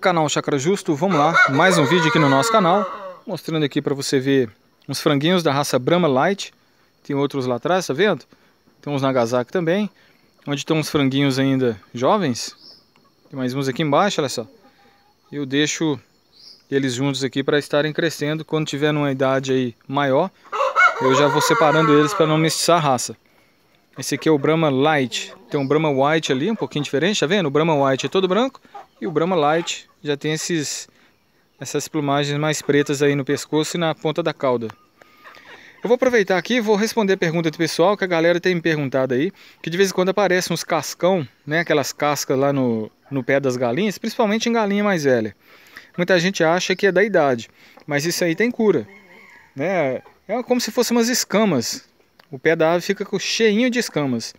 canal Chakra Justo, vamos lá, mais um vídeo aqui no nosso canal, mostrando aqui para você ver uns franguinhos da raça Brahma Light, tem outros lá atrás, tá vendo? Tem uns Nagasaki também, onde estão uns franguinhos ainda jovens, tem mais uns aqui embaixo, olha só. Eu deixo eles juntos aqui para estarem crescendo, quando tiver numa idade aí maior, eu já vou separando eles para não mestiçar a raça. Esse aqui é o Brahma Light. Tem um Brahma White ali, um pouquinho diferente, tá vendo? O Brahma White é todo branco e o Brahma Light já tem esses, essas plumagens mais pretas aí no pescoço e na ponta da cauda. Eu vou aproveitar aqui e vou responder a pergunta do pessoal que a galera tem me perguntado aí, que de vez em quando aparecem uns cascão, né, aquelas cascas lá no, no pé das galinhas, principalmente em galinha mais velha. Muita gente acha que é da idade, mas isso aí tem cura. Né? É como se fossem umas escamas, o pé da ave fica cheinho de escamas.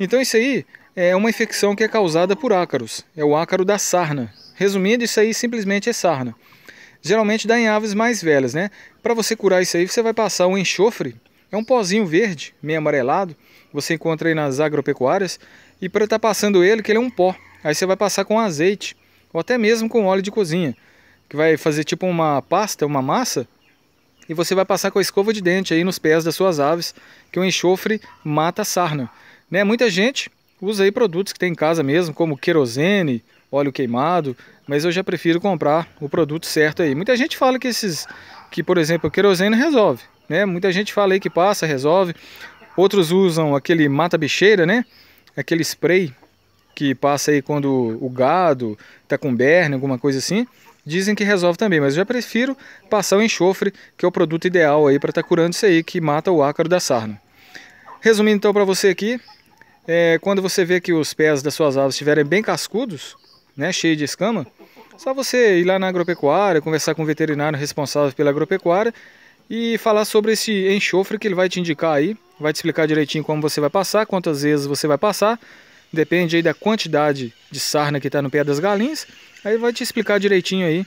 Então isso aí é uma infecção que é causada por ácaros. É o ácaro da sarna. Resumindo, isso aí simplesmente é sarna. Geralmente dá em aves mais velhas, né? Para você curar isso aí, você vai passar um enxofre. É um pozinho verde, meio amarelado. Você encontra aí nas agropecuárias. E para estar tá passando ele, que ele é um pó. Aí você vai passar com azeite. Ou até mesmo com óleo de cozinha. Que vai fazer tipo uma pasta, uma massa e você vai passar com a escova de dente aí nos pés das suas aves, que o enxofre mata a sarna. Né? Muita gente usa aí produtos que tem em casa mesmo, como querosene, óleo queimado, mas eu já prefiro comprar o produto certo aí. Muita gente fala que esses, que por exemplo, o querosene resolve, né? Muita gente fala aí que passa, resolve. Outros usam aquele mata-bicheira, né? Aquele spray que passa aí quando o gado tá com berne, alguma coisa assim dizem que resolve também, mas eu já prefiro passar o enxofre, que é o produto ideal aí para estar tá curando isso aí, que mata o ácaro da sarna. Resumindo então para você aqui, é, quando você vê que os pés das suas aves estiverem bem cascudos, né, cheio de escama, só você ir lá na agropecuária, conversar com o veterinário responsável pela agropecuária e falar sobre esse enxofre que ele vai te indicar aí, vai te explicar direitinho como você vai passar, quantas vezes você vai passar, Depende aí da quantidade de sarna que está no pé das galinhas. Aí vai te explicar direitinho aí.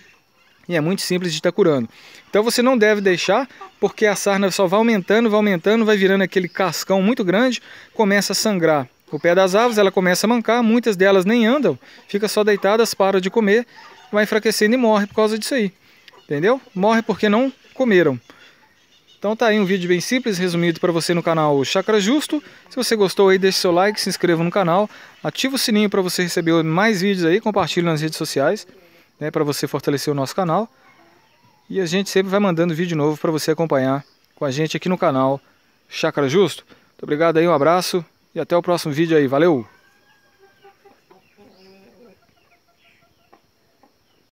E é muito simples de estar tá curando. Então você não deve deixar, porque a sarna só vai aumentando, vai aumentando, vai virando aquele cascão muito grande, começa a sangrar. O pé das aves ela começa a mancar, muitas delas nem andam, fica só deitadas, para de comer, vai enfraquecendo e morre por causa disso aí. Entendeu? Morre porque não comeram. Então tá aí um vídeo bem simples, resumido para você no canal Chakra Justo. Se você gostou aí, deixe seu like, se inscreva no canal, ativa o sininho para você receber mais vídeos aí, compartilhe nas redes sociais, né, para você fortalecer o nosso canal. E a gente sempre vai mandando vídeo novo para você acompanhar com a gente aqui no canal Chakra Justo. Muito obrigado aí, um abraço e até o próximo vídeo aí. Valeu!